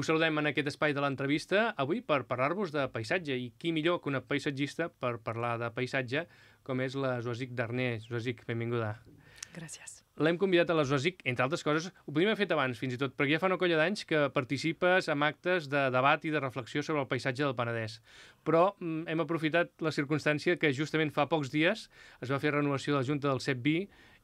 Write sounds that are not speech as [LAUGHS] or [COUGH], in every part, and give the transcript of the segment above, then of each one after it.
Us saludem en aquest espai de l'entrevista avui per parlar-vos de paisatge i qui millor que una paisatgista per parlar de paisatge com és la Zoasic Darné. Zoasic, benvinguda. Gràcies. L'hem convidat a la Zoasic, entre altres coses, ho podríem haver fet abans fins i tot, perquè ja fa una colla d'anys que participes en actes de debat i de reflexió sobre el paisatge del Penedès. Però mm, hem aprofitat la circumstància que justament fa pocs dies es va fer renovació de la Junta del CEPBI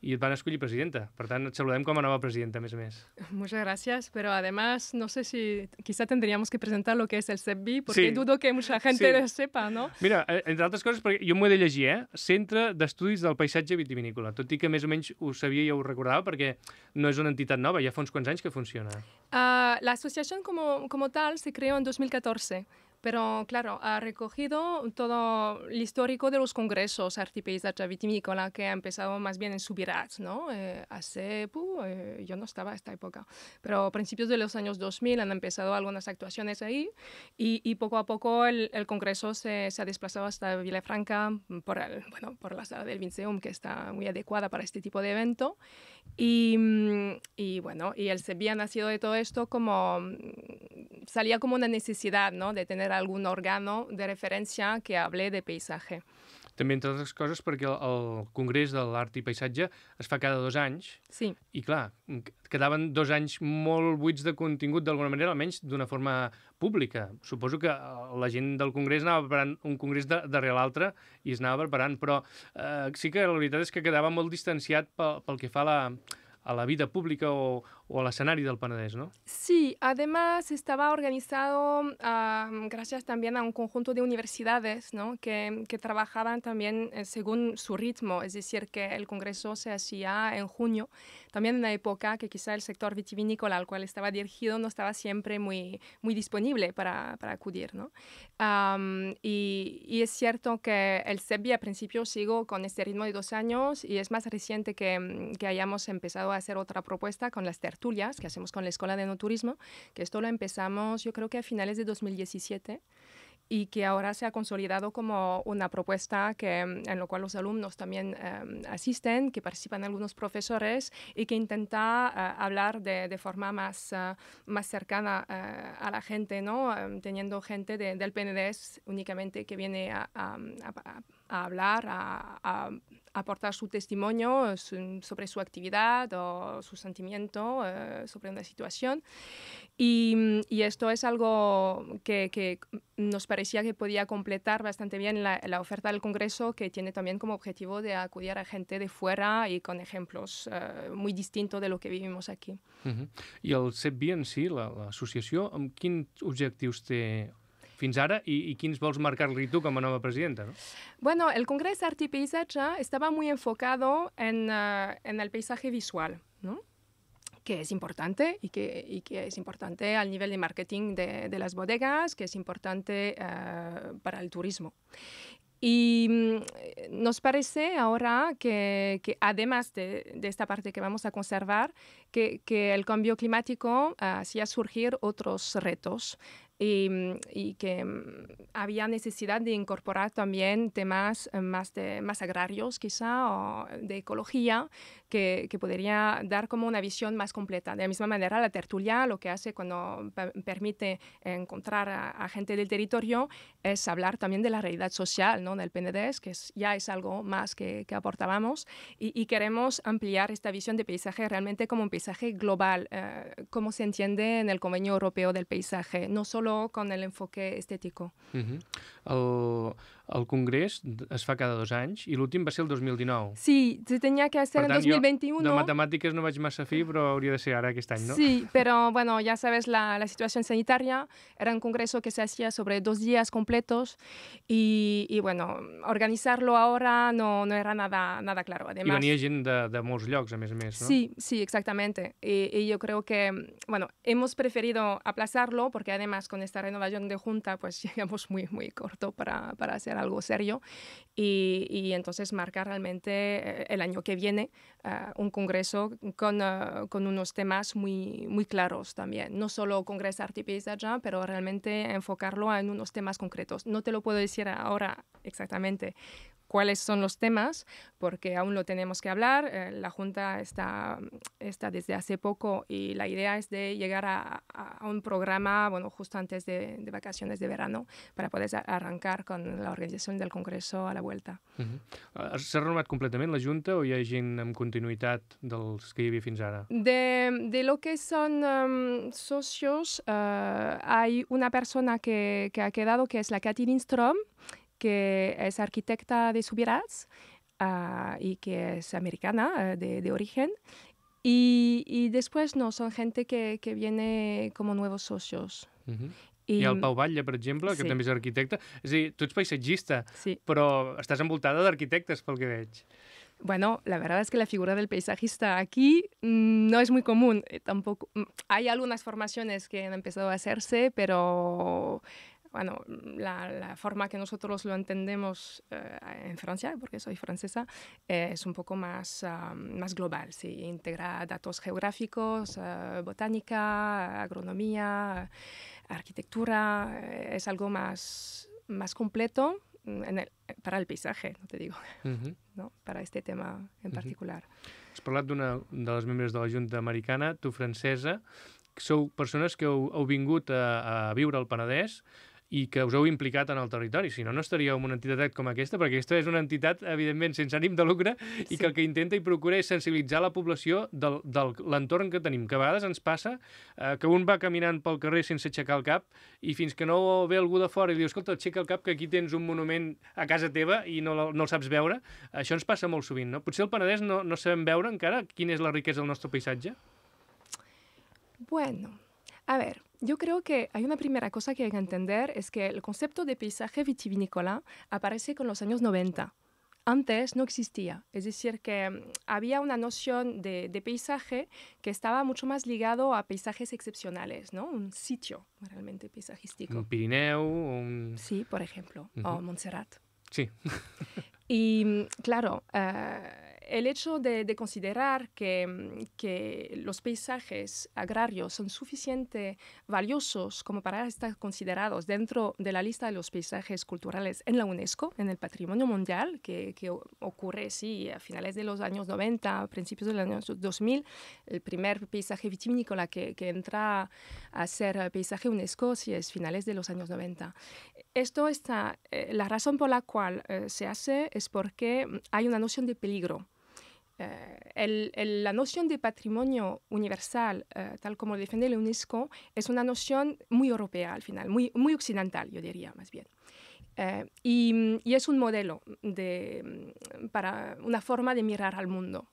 et van a escollir presidenta. Per tant, et saludem com a nova presidenta, a més a més. Muchas gracias, pero además, no sé si quizá tendríamos que presentar lo que es el CEPBI, porque sí. dudo que mucha gente sí. lo sepa, ¿no? Mira, eh, entre altres coses, perquè jo m'ho he de llegir, eh? Centre d'Estudis del Paisatge Vitivinícola, tot i que més o menys ho sabia i ho recordava, perquè no és una entitat nova, ja fa uns quants anys que funciona. Uh, ah, L'associació com, com tal se creó en 2014. Pero claro, ha recogido todo el histórico de los congresos artipeístas vitivinícola que ha empezado más bien en Subirats, ¿no? hace, eh, puh, eh, yo no estaba a esta época, pero a principios de los años 2000 han empezado algunas actuaciones ahí y, y poco a poco el, el congreso se, se, ha desplazado hasta Villafranca por, el, bueno, por la sala del Vinceum, que está muy adecuada para este tipo de evento. Y, mm, y bueno, y el Sevilla nacido de todo esto como, mm, salía como una necesidad, ¿no? De tener algun òrgano de referència que hable de paisatge. També, entre altres coses, perquè el, el Congrés de l'Art i Paisatge es fa cada dos anys. Sí. I, clar, quedaven dos anys molt buits de contingut, d'alguna manera, almenys d'una forma pública. Suposo que la gent del Congrés anava preparant un congrés de, darrere l'altre i es anava preparant, però eh, sí que la veritat és que quedava molt distanciat pel, pel que fa a la, a la vida pública o, o al escenario del Penedès, ¿no? Sí, además estaba organizado gracias también a un conjunto de universidades ¿no? que, que, trabajaban también eh, según su ritmo, es decir, que el Congreso se hacía en junio, también en una época que quizá el sector vitivinícola al cual estaba dirigido no estaba siempre muy, muy disponible para, para acudir. ¿no? y, y, es cierto que el SEBI a principio sigo con este ritmo de dos años y es más reciente que, que hayamos empezado a hacer otra propuesta con las terceras tertulias que hacemos con la Escuela de No Turismo, que esto lo empezamos yo creo que a finales de 2017 y que ahora se ha consolidado como una propuesta que, mm, en la cual los alumnos también em, asisten, que participan algunos profesores y que intenta eh, hablar de, forma más, eh, más cercana eh, a la gente, ¿no? Em, teniendo gente del PNDES únicamente que viene a, a, a, a hablar, a, a aportar su testimonio su, sobre su actividad o su sentimiento eh, sobre una situación. Y, y esto es algo que, que, nos parecía que podía completar bastante bien la, la, oferta del Congreso, que tiene también como objetivo de acudir a gente de fuera y con ejemplos eh, muy distintos de lo que vivimos aquí. Uh -huh. Y el CEPBI en sí, la, la, amb quins objectius té fins y, quiénes quins vols marcar-li tu com a presidenta? No? Bueno, el Congreso Arte y Paisaje estaba muy enfocado en, eh, en el paisaje visual, ¿no? que es importante y que, que, es importante al nivel de marketing de, de las bodegas, que es importante eh, para el turismo. Y mm, nos parece ahora que, que además de, de, esta parte que vamos a conservar, que, que el cambio climático eh, hacía surgir otros retos Mm, y, que mm, había necesidad de incorporar también temas eh, más, de, más agrarios quizá o eh, de ecología que, que podría dar como una visión más completa. De la misma manera, la tertulia lo que hace cuando permite encontrar a, gente del territorio es hablar también de la realidad social ¿no? del PNDES, que ya es algo más que, que aportábamos y, queremos ampliar esta visión de paisaje realmente como un paisaje global, eh, como se entiende en el Convenio Europeo del Paisaje, no solo con el enfoque estético. El Congrés es fa cada dos anys i l'últim va ser el 2019. Sí, se tenia que ser tant, en 2021. Jo de matemàtiques no vaig massa fi, però hauria de ser ara aquest any, no? Sí, però bueno, ja sabes la, la situació sanitària. Era un congreso que se hacía sobre dos dies completos i, i bueno, organitzar-lo ara no, no era nada, nada claro. Además, I venia gent de, de molts llocs, a més a més, no? Sí, sí, exactamente. Y, y yo creo que, bueno, hemos preferido aplazarlo porque además con esta renovación de junta pues [LAUGHS] llegamos muy, muy corto para, para hacer algo serio y, entonces marcar realmente eh, el año que viene ah, un congreso con, ah, con, unos temas muy, muy claros también. No solo congreso de allá, pero realmente enfocarlo en unos temas concretos. No te lo puedo decir ahora exactamente cuáles son los temas, porque aún lo tenemos que hablar. Eh, la Junta está, está desde hace poco y la idea es de llegar a, a un programa, bueno, justo antes de, de, vacaciones de verano, para poder arrancar con la organización del Congreso a la vuelta. Uh -huh. ha renovat completamente la Junta o hi ha gent continuidad continuïtat dels que hi havia fins ara? De, de lo que son um, socios, uh, hay una persona que, que ha quedado, que es la Katy Lindstrom, que es arquitecta de Subirats ah, y que es americana eh, de, origen. Y, después no, son gente que, que viene como nuevos socios. Y al Pau Batlle, por ejemplo, que también es arquitecta. Es decir, dir, tu paisajista, pero sí. però de envoltada por lo que veig. Bueno, la verdad es que la figura del paisajista aquí mm, no es muy común. Eh, tampoco mm, hay algunas formaciones que han empezado a hacerse, pero bueno, la, la, forma que nosotros lo entendemos eh, en Francia, porque soy francesa, eh, es un poco más, uh, más global. ¿sí? Integra datos geográficos, uh, botánica, agronomía, arquitectura. Eh, es algo más, más completo en el, para el paisaje, no te digo, uh [LAUGHS] -huh. no, para este tema en -huh. particular. Has parlat d'una de les membres de la Junta Americana, tu francesa, sou persones que heu, heu vingut a, a viure al Penedès, i que us heu implicat en el territori. Si no, no estaríeu en una entitat com aquesta, perquè aquesta és una entitat, evidentment, sense ànim de lucre sí. i que el que intenta i procura és sensibilitzar la població del, de l'entorn que tenim, que a vegades ens passa eh, que un va caminant pel carrer sense aixecar el cap i fins que no ve algú de fora i diu, escolta, aixeca el cap que aquí tens un monument a casa teva i no, no el saps veure, això ens passa molt sovint, no? Potser el Penedès no, no sabem veure encara quina és la riquesa del nostre paisatge? Bueno, a veure, Yo creo que hay una primera cosa que hay que entender, es que el concepto de paisaje vitivinícola aparece con los años 90 antes no existía. Es decir, que mm, había una noción de, paisaje que estaba mucho más ligado a paisajes excepcionales, ¿no? Un sitio realmente paisajístico. Un Pirineo, un... Sí, por ejemplo, o Montserrat. Sí. [LAUGHS] y mm, claro, eh, el hecho de, considerar que, mm, que, los paisajes agrarios son suficientemente valiosos como para estar considerados dentro de la lista de los paisajes culturales en la UNESCO, en el Patrimonio Mundial, que, que ocurre sí, a finales de los años 90, principios de los años 2000, el primer paisaje vitivinícola que, que entra a ser paisaje UNESCO si es finales de los años 90. Esto está, eh, la razón por la cual eh, se hace es porque mm, hay una noción de peligro eh, la noción de patrimonio universal, eh, tal como lo defiende la UNESCO, es una noción muy europea al final, muy, muy occidental, yo diría más bien. Eh, y, y, es un modelo de, mm, para una forma de mirar al mundo.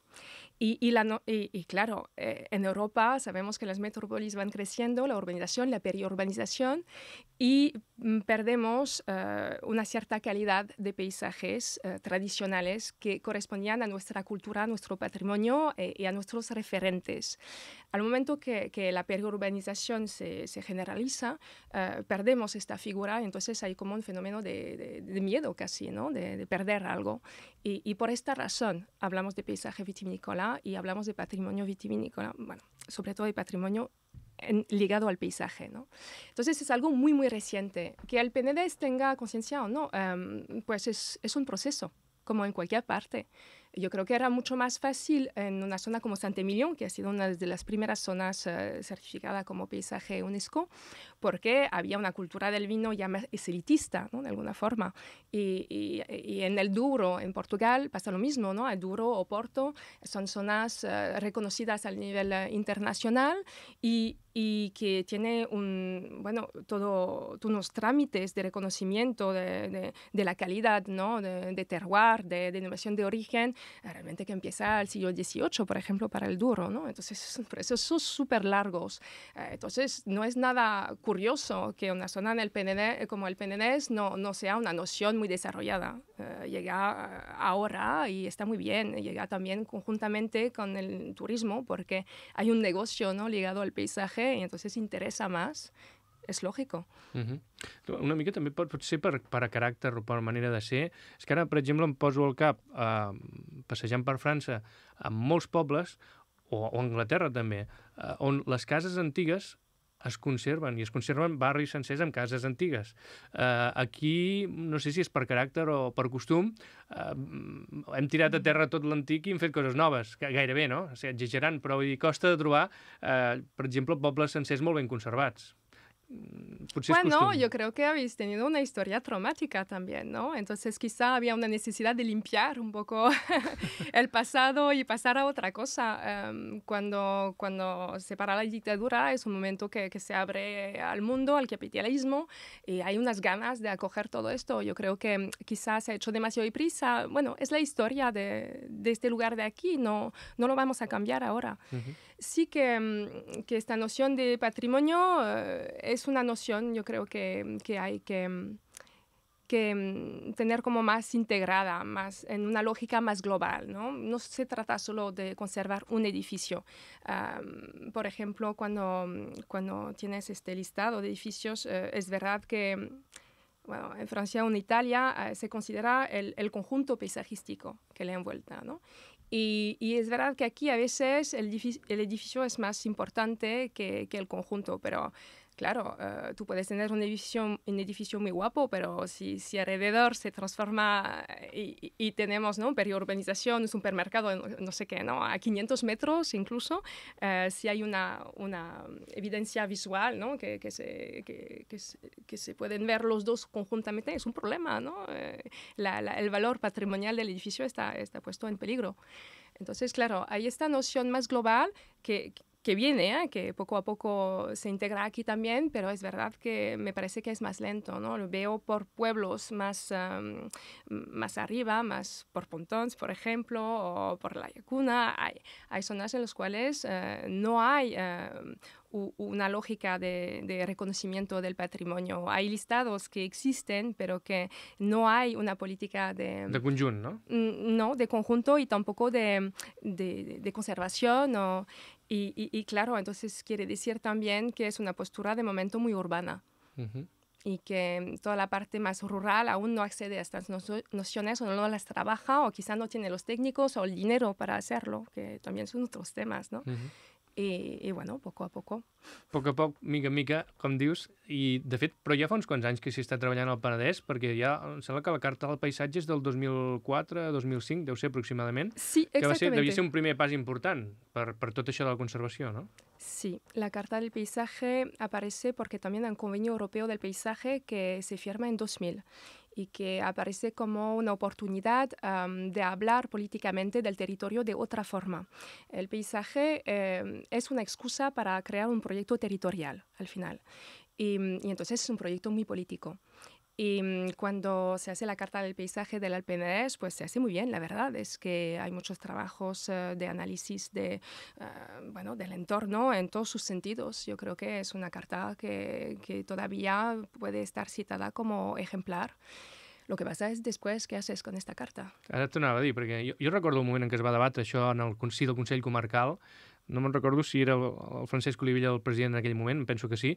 Y, claro, eh, en Europa sabemos que las metrópolis van creciendo, la urbanización, la periurbanización, y mm, perdemos eh, una cierta calidad de paisajes eh, tradicionales que correspondían a nuestra cultura, a nuestro patrimonio y a nuestros referentes. Al momento que, la periurbanización se, se generaliza, perdemos esta figura, entonces hay como un fenómeno de, miedo casi, ¿no? de, de perder algo. Y, por esta razón hablamos de paisaje vitivinícola y hablamos de patrimonio vitivinícola, bueno, sobre todo de patrimonio ligado al paisaje. ¿no? Entonces es algo muy, muy reciente. Que el PNDES tenga conciencia o no, em, pues es, es, un proceso, como en cualquier parte. Yo creo que era mucho más fácil en una zona como Santemillón, que ha sido una de las primeras zonas eh, certificada certificadas como paisaje UNESCO, porque había una cultura del vino ya más elitista, ¿no? de alguna forma. Y, en el Duro, en Portugal, pasa lo mismo, ¿no? El Duro o Porto son zonas eh, reconocidas a nivel eh, internacional y, que tiene un, bueno, todo, unos trámites de reconocimiento de, de, la calidad, ¿no? De, terroir, de denominación de origen, realmente que empieza al siglo XVIII, por ejemplo, para el Duro, ¿no? Entonces, son súper largos. Eh, entonces, no es nada curioso que una zona en el PND, eh, como el Penedés no, no sea una noción muy desarrollada. Uh, eh, llega ahora y está muy bien. Llega también conjuntamente con el turismo porque hay un negocio ¿no? ligado al paisaje y entonces interesa más és lògic. Uh -huh. Una mica també pot, pot ser per, per a caràcter o per manera de ser. És que ara, per exemple, em poso al cap, eh, passejant per França, amb molts pobles, o, o Anglaterra també, eh, on les cases antigues es conserven, i es conserven barris sencers amb cases antigues. Eh, aquí, no sé si és per caràcter o per costum, eh, hem tirat a terra tot l'antic i hem fet coses noves, que gairebé, no? O sigui, exagerant, però vull dir, costa de trobar, eh, per exemple, pobles sencers molt ben conservats. Mm, pues bueno, yo creo que habéis tenido una historia traumática también, ¿no? Entonces quizá había una necesidad de limpiar un poco [LAUGHS] el pasado y pasar a otra cosa. Em, cuando, cuando se para la dictadura es un momento que, que, se abre al mundo, al capitalismo, y hay unas ganas de acoger todo esto. Yo creo que em, quizás se ha hecho demasiado y prisa. Bueno, es la historia de, de este lugar de aquí, no, no lo vamos a cambiar ahora sí mm, que, esta noción de patrimonio eh, es una noción, yo creo que, mm, hay que, mm, que tener como más integrada, más en una lógica más global. No, no se trata solo de conservar un edificio. Ah, por ejemplo, cuando, tienes este listado de edificios, eh, es verdad que bueno, en Francia o en Italia eh, se considera el, el, conjunto paisajístico que le envuelta, ¿no? Y, es verdad que aquí a veces el, edificio es más importante que, que el conjunto, pero claro, eh, tú puedes tener un edificio, un edificio muy guapo, pero si, si alrededor se transforma eh, y, y tenemos ¿no? periurbanización, un supermercado, no, sé qué, ¿no? a 500 metros incluso, eh, si hay una, una evidencia visual ¿no? que, que, se, que, que, se, pueden ver los dos conjuntamente, es un problema. ¿no? la, la, el valor patrimonial del edificio está, está puesto en peligro. Entonces, claro, hay esta noción más global que, que viene, ¿eh? que poco a poco se integra aquí también, pero es verdad que me parece que es más lento, ¿no? Lo veo por pueblos más, más arriba, más por Pontons, por ejemplo, o por La Yacuna. Hay, hay zonas en las cuales eh, no hay eh, una lógica de, reconocimiento del patrimonio. Hay listados que existen, pero que no hay una política de... De conjunto, ¿no? Mm, no, de conjunto y tampoco de, conservación. y, claro, entonces quiere decir también que es una postura de momento muy urbana. y que toda la parte más rural aún no accede a estas nociones o no las trabaja o quizá no tiene los técnicos o el dinero para hacerlo, que también son otros temas, ¿no? i, i bueno, poco a poco. Poc a poc, mica en mica, com dius, i de fet, però ja fa uns quants anys que s'hi està treballant al Penedès, perquè ja em sembla que la Carta del Paisatge és del 2004-2005, deu ser aproximadament. Sí, exactament. Que va ser, devia ser un primer pas important per, per tot això de la conservació, no? Sí, la Carta del paisatge apareix perquè també hay un convenio europeu del paisatge que se firma en 2000 y que aparece como una oportunidad de hablar políticamente del territorio de otra forma. El paisaje em, es una excusa para crear un proyecto territorial al final. y, entonces es un proyecto muy político. Y mm, cuando se hace la carta del paisaje del Alpenés, pues se hace muy bien, la verdad. Es que hay muchos trabajos uh, de análisis de, uh, bueno, del entorno en todos sus sentidos. Yo creo que es una carta que, que todavía puede estar citada como ejemplar. Lo que passa és després què haces con esta carta. Ara t'ho anava a dir, perquè jo, jo recordo el moment en què es va debatre això en el Consell del Consell Comarcal, no me'n recordo si era el, el Francesc Olivella el president en aquell moment, penso que sí,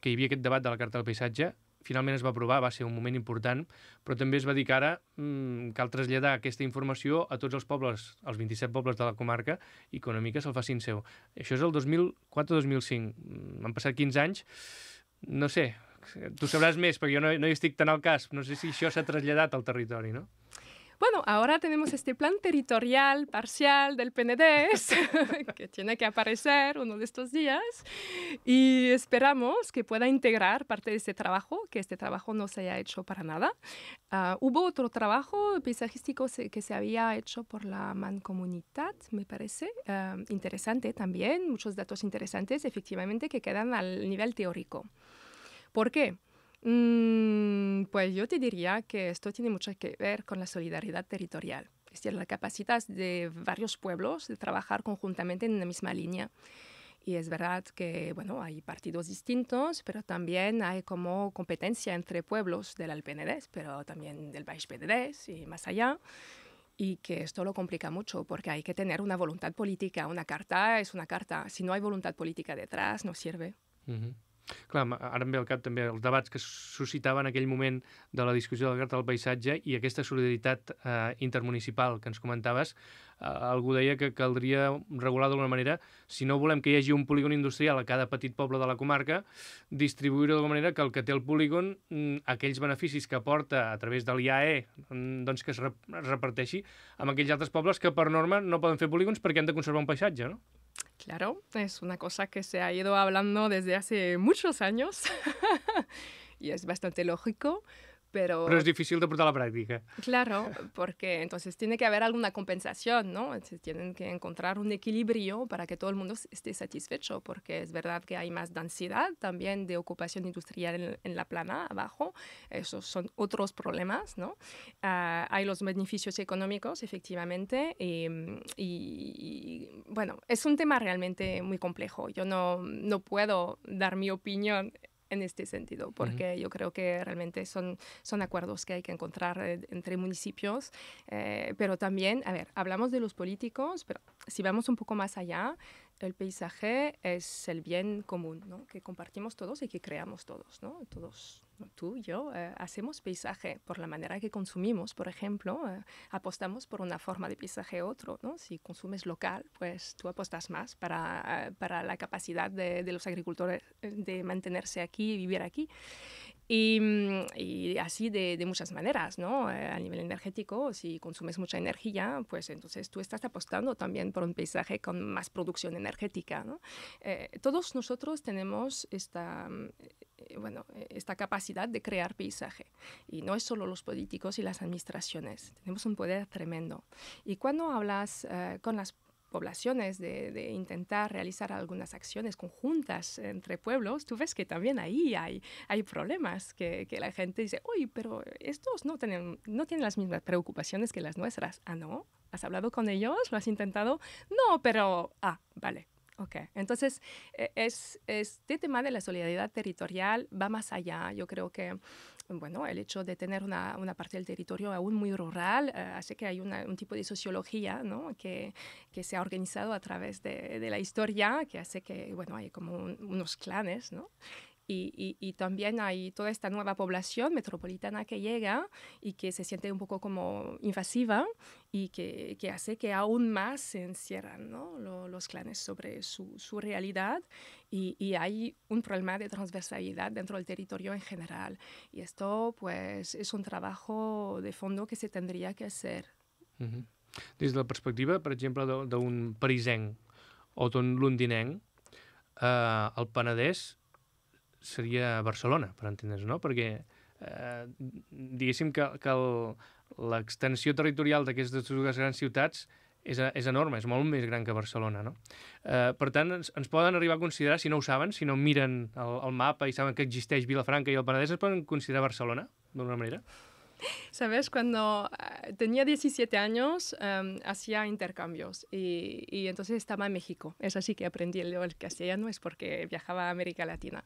que hi havia aquest debat de la Carta del Paisatge, finalment es va aprovar, va ser un moment important, però també es va dir que ara mmm, cal traslladar aquesta informació a tots els pobles, als 27 pobles de la comarca, i que una mica se'l facin seu. Això és el 2004-2005. Mm, han passat 15 anys. No sé, tu sabràs més, perquè jo no, no hi estic tan al cas. No sé si això s'ha traslladat al territori, no? Bueno, ahora tenemos este plan territorial parcial del PNDES [LAUGHS] que tiene que aparecer uno de estos días y esperamos que pueda integrar parte de este trabajo, que este trabajo no se haya hecho para nada. Ah, hubo otro trabajo paisajístico que se había hecho por la Mancomunitat, me parece, ah, interesante también, muchos datos interesantes efectivamente que quedan al nivel teórico. ¿Por qué? Mm, pues yo te diría que esto tiene mucho que ver con la solidaridad territorial. Es decir, la capacidad de varios pueblos de trabajar conjuntamente en la misma línea. Y es verdad que, bueno, hay partidos distintos, pero también hay como competencia entre pueblos del Alpenedés, pero también del País Penedés y más allá. Y que esto lo complica mucho porque hay que tener una voluntad política. Una carta es una carta. Si no hay voluntad política detrás, no sirve. Clar, ara em ve al cap també els debats que suscitava en aquell moment de la discussió del Carta del Paisatge i aquesta solidaritat eh, intermunicipal que ens comentaves. Eh, algú deia que caldria regular d'alguna manera, si no volem que hi hagi un polígon industrial a cada petit poble de la comarca, distribuir-ho d'alguna manera que el que té el polígon, mm, aquells beneficis que aporta a través de l'IAE, mm, doncs que es reparteixi amb aquells altres pobles que per norma no poden fer polígons perquè han de conservar un paisatge, no? Claro, es una cosa que se ha ido hablando desde hace muchos años [LAUGHS] y es bastante lógico. Pero, es difícil de portar a la práctica. Claro, porque entonces tiene que haber alguna compensación, ¿no? tienen que encontrar un equilibrio para que todo el mundo esté satisfecho, porque es verdad que hay más densidad también de ocupación industrial en, la plana abajo, esos son otros problemas, ¿no? Ah, hay los beneficios económicos, efectivamente, y, y, bueno, es un tema realmente muy complejo. Yo no, no puedo dar mi opinión en este sentido, porque yo creo que realmente son, son acuerdos que hay que encontrar eh, entre municipios, eh, pero también, a ver, hablamos de los políticos, pero si vamos un poco más allá, el paisaje es el bien común, ¿no? que compartimos todos y que creamos todos, ¿no? todos tú y yo eh, hacemos paisaje por la manera que consumimos, por ejemplo, eh, apostamos por una forma de paisaje otro, ¿no? Si consumes local, pues tú apostas más eh, para, la capacidad de, de, los agricultores de mantenerse aquí y vivir aquí. Mm, y, así de, muchas maneras, ¿no? Eh, a nivel energético, si consumes mucha energía, pues entonces tú estás apostando también por un paisaje con más producción energética, ¿no? Eh, todos nosotros tenemos esta, mm, eh, bueno, esta capacidad de crear paisaje. Y no es solo los políticos y las administraciones. Tenemos un poder tremendo. Y cuando hablas con las poblaciones, de, de, intentar realizar algunas acciones conjuntas entre pueblos, tú ves que también ahí hay, hay problemas, que, que la gente dice, uy, pero estos no tienen, no tienen las mismas preocupaciones que las nuestras. Ah, no, ¿has hablado con ellos? ¿Lo has intentado? No, pero, ah, vale, Ok, entonces e, es, este tema de la solidaridad territorial va más allá. Yo creo que bueno, el hecho de tener una, una parte del territorio aún muy rural eh, hace que hay un tipo de sociología ¿no? que, que, se ha organizado a través de, de, la historia, que hace que, bueno, hay como unos clanes, ¿no? y, también hay toda esta nueva población metropolitana que llega y que se siente un poco como invasiva y que, hace que aún más se encierran los clanes sobre su, realidad y, hay un problema de transversalidad dentro del territorio en general. Y esto pues es un trabajo de fondo que se tendría que hacer. Desde la perspectiva, por ejemplo, de un parisenc o de londinenc, eh, al panadés seria Barcelona, per entendre's, no? Perquè eh, diguéssim que, que l'extensió territorial d'aquestes dues grans ciutats és, és enorme, és molt més gran que Barcelona, no? Eh, per tant, ens, ens poden arribar a considerar, si no ho saben, si no miren el, el mapa i saben que existeix Vilafranca i el Penedès, es poden considerar Barcelona, d'una manera? Sabes, cuando ah, tenía 17 años em, hacía intercambios y, entonces estaba en México. Es así que aprendí el castellano, es porque viajaba a América Latina.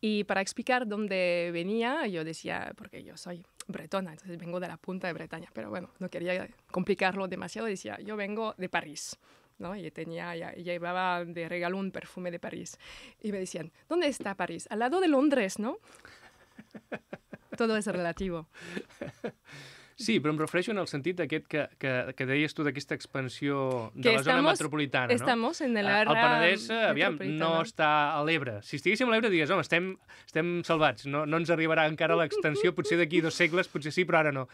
Y para explicar dónde venía, yo decía, porque yo soy bretona, entonces vengo de la punta de Bretaña, pero bueno, no quería complicarlo demasiado, decía, yo vengo de París. ¿no? Y tenía, ya, llevaba de regalo un perfume de París. Y me decían, ¿dónde está París? Al lado de Londres, ¿no? Todo es relativo. [LAUGHS] Sí, però em refereixo en el sentit d'aquest que, que, que deies tu d'aquesta expansió de que la estamos, zona metropolitana, estamos no? Estamos en el El Penedès, eh, aviam, no està a l'Ebre. Si estiguéssim a l'Ebre digues, home, estem, estem salvats, no, no ens arribarà encara l'extensió, [LAUGHS] potser d'aquí dos segles, potser sí, però ara no.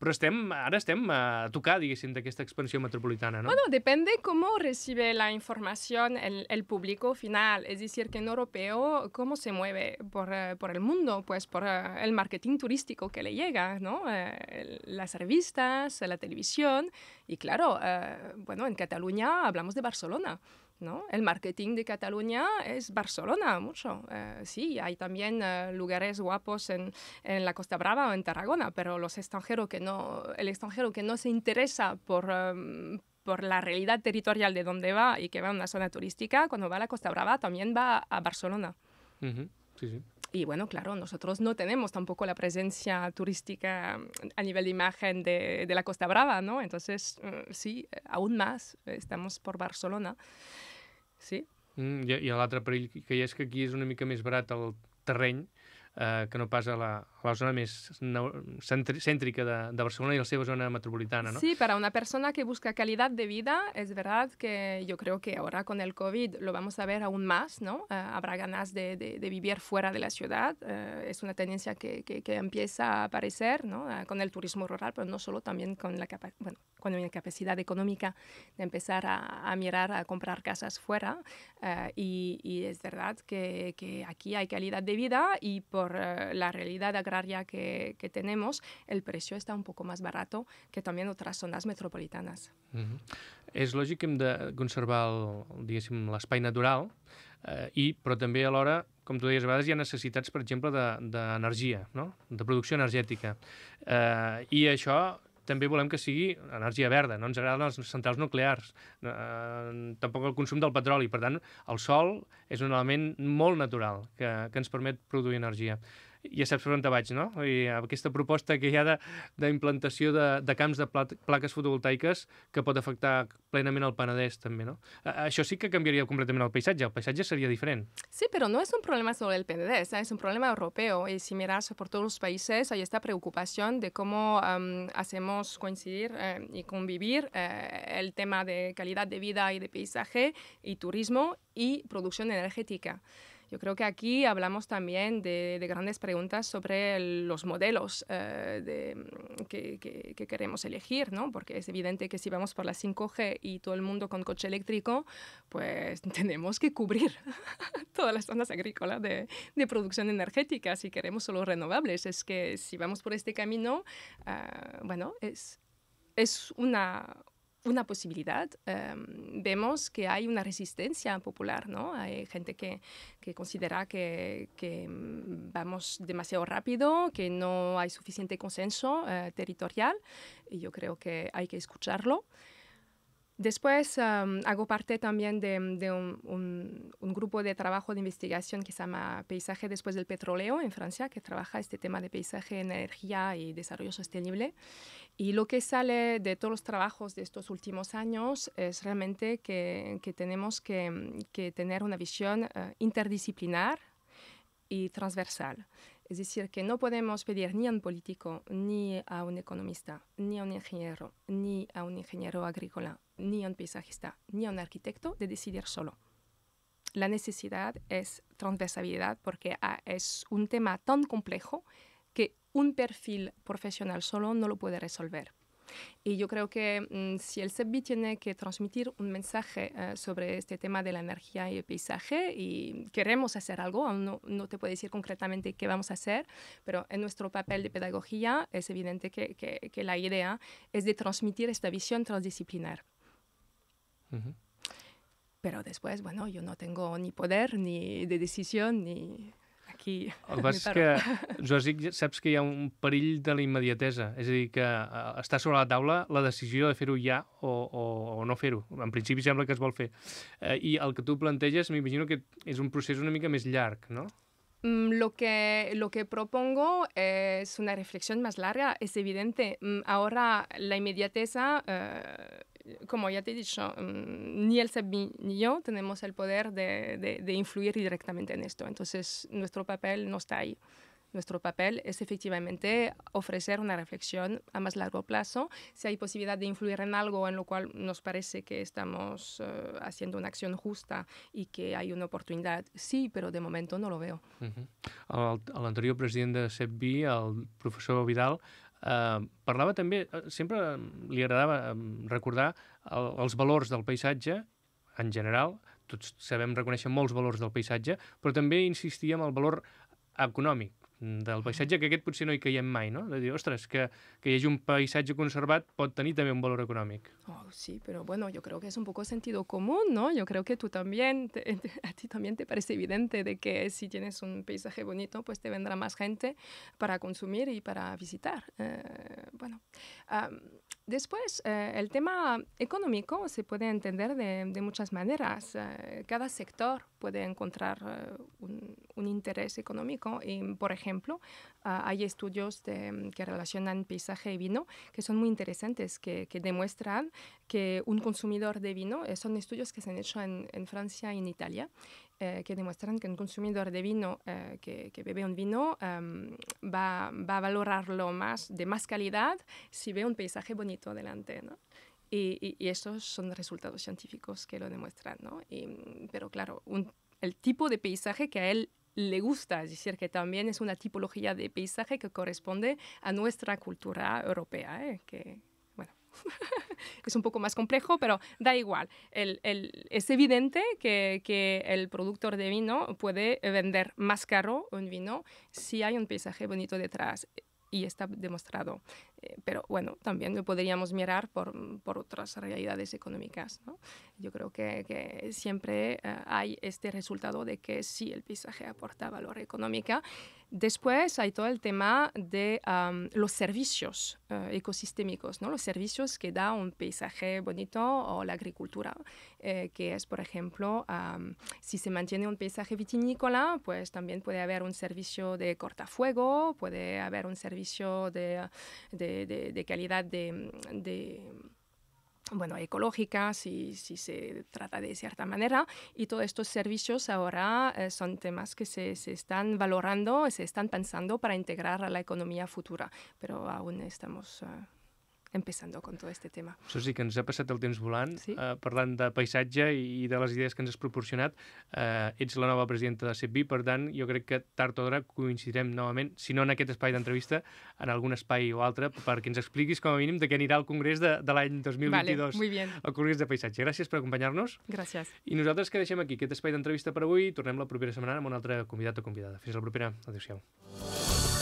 Però estem, ara estem a tocar, diguéssim, d'aquesta expansió metropolitana, no? Bueno, de com recibe la informació el, el públic final. a dir, que en europeu com se mueve por, eh, por el mundo? Pues por eh, el marketing turístico que le llega, ¿no? El, las revistas, eh, la televisión. Y claro, eh, bueno, en Cataluña hablamos de Barcelona. ¿No? El marketing de Cataluña es Barcelona, mucho. Eh, sí, hay también lugares guapos en, la Costa Brava o en Tarragona, pero los extranjeros que no, el extranjero que no se interesa por, em, por la realidad territorial de donde va y que va a una zona turística, cuando va a la Costa Brava también va a Barcelona. Sí, sí. Y bueno, claro, nosotros no tenemos tampoco la presencia turística mm, a nivel de imagen de, de la Costa Brava, ¿no? Entonces, mm, sí, aún más, eh, estamos por Barcelona, sí. Mm, I, i l'altre perill que hi és que aquí és una mica més barat el terreny eh, que no pas a la, la zona més céntrica de, Barcelona y la zona metropolitana, ¿no? Sí, para una persona que busca calidad de vida, es verdad que yo creo que ahora con el COVID lo vamos a ver aún más, ¿no? Eh, habrá ganas de, de, vivir fuera de la ciudad, eh, es una tendencia que, que, empieza a aparecer, ¿no? Eh, con el turismo rural, pero no solo, también con la, bueno, con una capacidad económica de empezar a, mirar, a comprar casas fuera, y, es verdad que, que, aquí hay calidad de vida y por la realidad de horaria que, que tenemos, el precio está un poco más barato que también otras zonas metropolitanas. Mm -hmm. És lògic que hem de conservar l'espai natural, eh, i, però també alhora com tu deies, a vegades hi ha necessitats, per exemple, d'energia, de, de no? de producció energètica. Eh, I això també volem que sigui energia verda. No ens agraden les centrals nuclears, eh, tampoc el consum del petroli. Per tant, el sol és un element molt natural que, que ens permet produir energia ja saps per on te vaig, no? I aquesta proposta que hi ha d'implantació de, de, de camps de pla plaques fotovoltaiques que pot afectar plenament el Penedès, també, no? Això sí que canviaria completament el paisatge, el paisatge seria diferent. Sí, però no és un problema sobre el Penedès, eh? és un problema europeu, i si miras tots els països, hi ha aquesta preocupació de com um, fem coincidir eh, convivir eh, el tema de qualitat de vida i de paisatge i turisme i producció energètica. Yo creo que aquí hablamos también de, grandes preguntas sobre los modelos eh, de, mm, que, queremos elegir, ¿no? porque es evidente que si vamos por la 5G y todo el mundo con coche eléctrico, pues [LAUGHS] tenemos que cubrir [LAUGHS] todas las zonas agrícolas de, de, producción energética si queremos solo renovables. Es que si vamos por este camino, ah, bueno, es, es una una posibilidad, em, vemos que hay una resistencia popular, ¿no? Hay gente que, que considera que, mm, vamos demasiado rápido, que no hay suficiente consenso eh, territorial, y yo creo que hay que escucharlo. Después em, hago parte también de, un, un, grupo de trabajo de investigación que se llama Paisaje después del petróleo en Francia, que trabaja este tema de paisaje, energía y desarrollo sostenible. Y lo que sale de todos los trabajos de estos últimos años es realmente que, tenemos que, tener una visión eh, interdisciplinar y transversal. Es decir, que no podemos pedir ni a un político, ni a un economista, ni a un ingeniero, ni a un ingeniero agrícola, ni a un paisajista, ni a un arquitecto de decidir solo. La necesidad es transversalidad porque ah, es un tema tan complejo un perfil profesional solo no lo puede resolver. Y yo creo que mm, si el CEBI tiene que transmitir un mensaje eh, sobre este tema de la energía y el paisaje y queremos hacer algo, aún no, te puedo decir concretamente qué vamos a hacer, pero en nuestro papel de pedagogía es evidente que, que, la idea es de transmitir esta visión transdisciplinar. Pero después, bueno, yo no tengo ni poder, ni de decisión, ni aquí. El que passa és que, Josi, saps que hi ha un perill de la immediatesa. És a dir, que eh, està sobre la taula la decisió de fer-ho ja o, o, o no fer-ho. En principi sembla que es vol fer. Eh, I el que tu planteges, m'imagino que és un procés una mica més llarg, no? Mm, lo que, lo que propongo es una reflexión más larga, es evidente. Mm, ahora la inmediateza eh, como ya te he dicho, mm, ni el SEBBI ni yo tenemos el poder de, de, influir directamente en esto. Entonces, nuestro papel no está ahí. Nuestro papel es efectivamente ofrecer una reflexión a más largo plazo. Si hay posibilidad de influir en algo en lo cual nos parece que estamos eh, haciendo una acción justa y que hay una oportunidad, sí, pero de momento no lo veo. Al, anterior presidente de SEBBI, al profesor Vidal, Eh, parlava també, eh, sempre li agradava recordar el, els valors del paisatge en general, tots sabem reconèixer molts valors del paisatge, però també insistia en el valor econòmic, Mm, del paisatge, que aquest potser no hi caiem mai, no? De dir, ostres, que, que hi hagi un paisatge conservat pot tenir també un valor econòmic. Oh, sí, però bueno, yo creo que es un poco sentido común, ¿no? Yo creo que tú también, te, a ti también te parece evidente de que si tienes un paisaje bonito, pues te vendrá más gente para consumir y para visitar. Eh, bueno, um, Después, eh, el tema económico se puede entender de, muchas maneras. Eh, cada sector puede encontrar eh, un, interés económico. por ejemplo, ah, hay estudios que relacionan paisaje y vino que son muy interesantes, que, demuestran que un consumidor de vino, son estudios que se han hecho en, en Francia y en Italia, eh, que demuestran que un consumidor de vino eh, que, que, bebe un vino em, va, va, a valorarlo más, de más calidad, si ve un paisaje bonito adelante ¿no? Y, y, estos son resultados científicos que lo demuestran, ¿no? pero claro, el tipo de paisaje que a él le gusta, es decir, que también es una tipología de paisaje que corresponde a nuestra cultura europea, ¿eh? que, [LAUGHS] es un poco más complejo, pero da igual. es evidente que, que, el productor de vino puede vender más caro un vino si hay un paisaje bonito detrás y está demostrado. Eh, pero bueno, también lo podríamos mirar por, por otras realidades económicas. ¿no? Yo creo que, que siempre eh, hay este resultado de que sí, el paisaje aporta valor económico. Después hay todo el tema de los servicios eh, ecosistémicos, ¿no? los servicios que da un paisaje bonito o la agricultura, que es, por ejemplo, si se mantiene un paisaje vitinícola, pues también puede haber un servicio de cortafuego, puede haber un servicio de de, calidad de, bueno, ecológica, si, si, se trata de cierta manera. Y todos estos servicios ahora eh, son temas que se, están valorando, se están pensando para integrar a la economía futura, pero aún estamos... Eh, empezando con todo este tema. sí, que ens ha passat el temps volant, sí? eh, parlant de paisatge i de les idees que ens has proporcionat. Eh, ets la nova presidenta de CEPI, per tant, jo crec que tard o d'hora coincidirem novament, si no en aquest espai d'entrevista, en algun espai o altre, perquè ens expliquis com a mínim de què anirà el Congrés de, de l'any 2022. Vale, muy bien. El Congrés de Paisatge. Gràcies per acompanyar-nos. Gràcies. I nosaltres que deixem aquí aquest espai d'entrevista per avui. Tornem la propera setmana amb un altre convidat o convidada. Fins la propera. Adéu-siau.